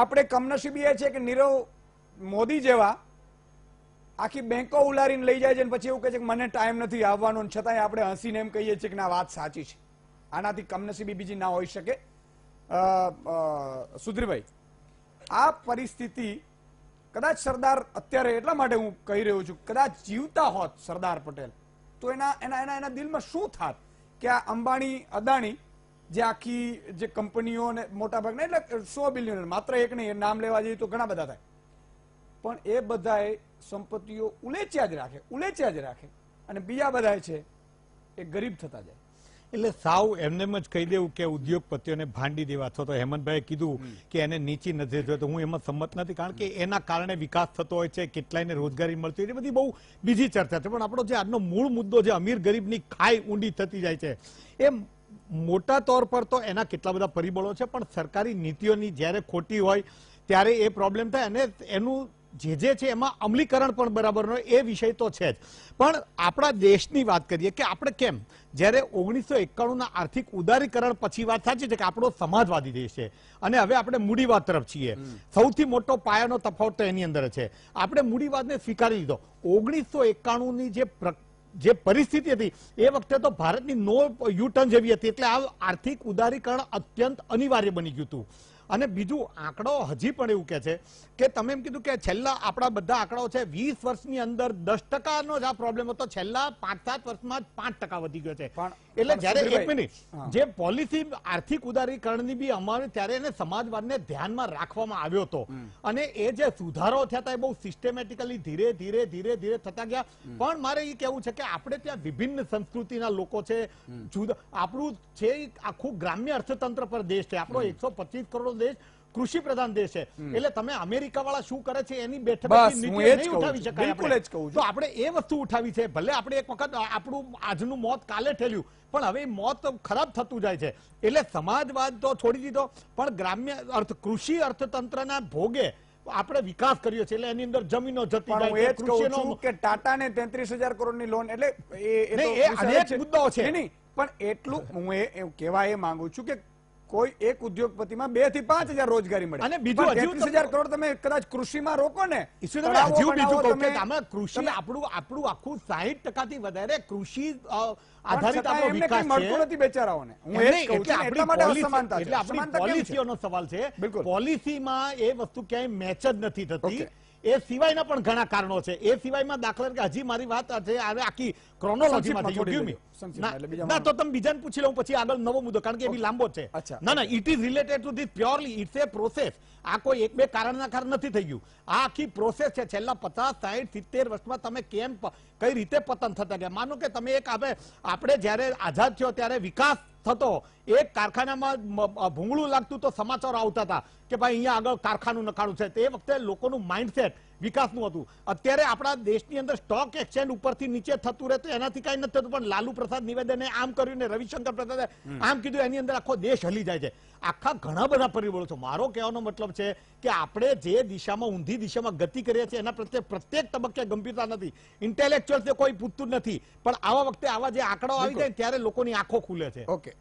આપણે કમનસીબી એ છે કે નીરવ મોદી જેવા આખી બેંકો ઉલારીને લઈ જાય છે અને પછી એવું કહે છે કે મને ટાઈમ નથી આવવાનો છતાંય આપણે હસીને એમ કહીએ છીએ કે ના વાત સાચી છે આનાથી કમનસીબી બીજી ના હોઈ શકે સુધીરભાઈ આ પરિસ્થિતિ કદાચ સરદાર અત્યારે એટલા માટે હું કહી રહ્યો છું કદાચ જીવતા હોત સરદાર પટેલ તો એના એના એના એના દિલમાં શું થાત કે આ અંબાણી અદાણી જે આખી જે કંપનીઓ ને મોટાભાગના એટલે સો બિલિયન માત્ર એક નહીં નામ લેવા જઈએ તો ઘણા બધા થાય પણ એ બધાએ સંપત્તિઓ ઉલેચ્યા જ રાખે ઉલેચ્યા જ રાખે અને બીજા બધા છે એ ગરીબ થતા જાય એટલે સાવ એમને જ કહી દેવું કે ઉદ્યોગપતિઓને ભાંડી દેવા અથવા તો હેમંતભાઈ કીધું કે એને નીચી નથી જોઈએ તો હું એમાં સંમત નથી કારણ કે એના કારણે વિકાસ થતો હોય છે કેટલાયને રોજગારી મળતી હોય એ બધી બહુ બીજી ચર્ચા છે પણ આપણો જે આજનો મૂળ મુદ્દો જે અમીર ગરીબની ખાઈ ઊંડી થતી જાય છે એમ મોટા તોર પર તો એના કેટલા બધા પરિબળો છે પણ સરકારી નીતિઓની જ્યારે ખોટી હોય ત્યારે એ પ્રોબ્લેમ થાય અને એનું જે જે છે એમાં અમલીકરણ પણ બરાબરનો એ વિષય તો છે જ પણ આપણા દેશની વાત કરીએ કે આપણે કેમ જ્યારે ઓગણીસો એકાણુંના આર્થિક ઉદારીકરણ પછી વાત સાચી છે કે આપણો સમાજવાદી દેશ છે અને હવે આપણે મૂડીવાદ તરફ છીએ સૌથી મોટો પાયાનો તફાવત તો એની અંદર છે આપણે મૂડીવાદને સ્વીકારી લીધો ઓગણીસો એકાણુંની જે જે પરિસ્થિતિ હતી એ વખતે તો ભારતની નો યુ ટર્ન જેવી હતી એટલે આ આર્થિક ઉદારીકરણ અત્યંત અનિવાર્ય બની ગયું હતું અને બીજું આંકડો હજી પણ એવું કે છે કે તમે એમ કીધું કે છેલ્લા આપણા બધા આંકડાઓ છે વીસ વર્ષની અંદર દસ ટકાનો જ આ પ્રોબ્લેમ હતો છેલ્લા પાંચ સાત વર્ષમાં પાંચ ટકા વધી ગયો છે એટલે જયારે એક મિનિટ જે પોલિસી આર્થિક ઉદારીકરણની બી અમારે ત્યારે એને સમાજવાદને ધ્યાનમાં રાખવામાં આવ્યો હતો અને એ જે સુધારો થયા હતા એ બહુ સિસ્ટેમેટિકલી ધીરે ધીરે ધીરે ધીરે થતા ગયા પણ મારે એ કહેવું છે કે આપણે ત્યાં વિભિન્ન સંસ્કૃતિના લોકો છે જુદા આપણું છે આખું ગ્રામ્ય અર્થતંત્ર પર દેશ છે આપણો એકસો કરોડ દેશ કૃષિ પ્રધાન દેશ છે એટલે તમે અમેરિકા વાળા શું કરે છે એની બેઠક તો આપણે એ વસ્તુ ઉઠાવી છે ભલે આપણે એક વખત આપણું આજનું મોત કાલે ઠેલ્યું પણ હવે મોત ખરાબ થતું જાય છે એટલે સમાજવાદ તો છોડી દીધો પણ ગ્રામ્ય અર્થ કૃષિ અર્થતંત્રના ભોગે આપણે વિકાસ કર્યો છે એટલે એની અંદર જમીનો જતી જાય કૃષિનો કે ટાટાને 33000 કરોડની લોન એટલે એ એ અનેક મુદ્દાઓ છે પણ એટલું હું એ કહેવા એ માંગુ છું કે કોઈ એક ઉદ્યોગપતિમાં બે થી પાંચ હજાર રોજગારી મળે અને બીજું તેત્રીસ હજાર કરોડ તમે કદાચ કૃષિમાં રોકો ને હજુ કૃષિ આપણું આપણું આખું સાહીઠ ટકા થી વધારે કૃષિ આધારિત આપણો વિકાસ મળતું નથી બેચારાઓને હું પોલિસીઓનો સવાલ છે પોલિસીમાં એ વસ્તુ ક્યાંય મેચ જ નથી થતી એ સિવાયના પણ ઘણા કારણો છે એ સિવાયમાં દાખલા કે હજી મારી વાત છે આખી ક્રોનોલોજીમાંથી ના તો તમે બીજાને પૂછી લઉં પછી આગળ નવો મુદ્દો કારણ કે એ લાંબો છે ના ના it is related to this purely it's a process આ કોઈ એક બે કારણના કારણ નથી થઈ ગયું આ આખી પ્રોસેસ છે છેલ્લા પચાસ સાઠ સિત્તેર વર્ષમાં તમે કેમ કઈ રીતે પતન થતા ગયા માનો કે તમે એક આપણે આપણે જ્યારે આઝાદ થયો ત્યારે વિકાસ થતો એક કારખાનામાં ભૂંગળું લાગતું તો સમાચાર આવતા હતા કે ભાઈ અહીંયા આગળ કારખાનું નખાણું છે તે વખતે લોકોનું માઇન્ડસેટ વિકાસનું હતું અત્યારે આપણા દેશની અંદર સ્ટોક એક્સચેન્જ ઉપરથી નીચે થતું રહેતું એનાથી કાંઈ નથી થતું પણ લાલુ પ્રસાદ નિવેદને આમ કર્યું ને રવિશંકર પ્રસાદે આમ કીધું એની અંદર આખો દેશ હલી જાય છે આખા ઘણા બધા પરિબળો છે મારો કહેવાનો મતલબ છે કે આપણે જે દિશામાં ઊંધી દિશામાં ગતિ કરીએ છીએ એના પ્રત્યે પ્રત્યેક તબક્કે ગંભીરતા નથી ઇન્ટેલેક્ચ્યુઅલ્સ કોઈ પૂછતું નથી પણ આવા વખતે આવા જે આંકડાઓ આવી જાય ત્યારે લોકોની આંખો ખુલે છે ઓકે